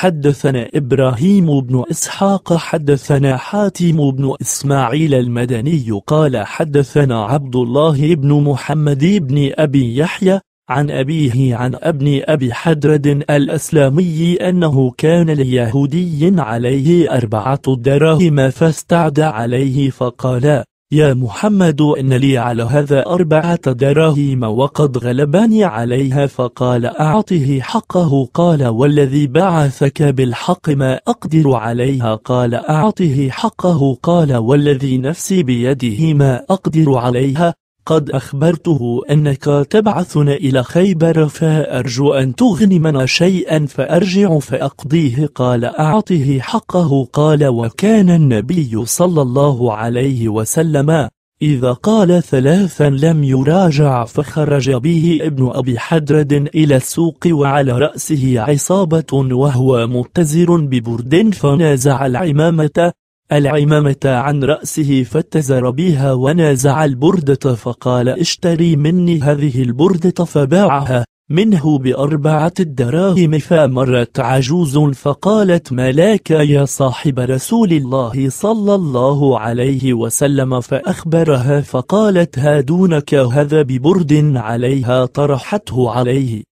حدثنا إبراهيم بن إسحاق حدثنا حاتم بن إسماعيل المدني قال حدثنا عبد الله بن محمد بن أبي يحيى عن أبيه عن ابن أبي حدرد الأسلامي أنه كان ليهودي عليه أربعة دراهم فاستعد عليه فقال يا محمد إن لي على هذا أربعة دراهم وقد غلباني عليها فقال أعطه حقه قال والذي بعثك بالحق ما أقدر عليها قال أعطه حقه قال والذي نفسي بيده ما أقدر عليها قد أخبرته أنك تبعثنا إلى خيبر فأرجو أن تغنمنا شيئا فأرجع فأقضيه قال أعطه حقه قال وكان النبي صلى الله عليه وسلم إذا قال ثلاثا لم يراجع فخرج به ابن أبي حدرد إلى السوق وعلى رأسه عصابة وهو متزر ببرد فنازع العمامة العمامة عن رأسه فاتزر بها ونازع البردة فقال اشتري مني هذه البردة فباعها منه بأربعة الدراهم فمرت عجوز فقالت ملاك يا صاحب رسول الله صلى الله عليه وسلم فأخبرها فقالت هادونك هذا ببرد عليها طرحته عليه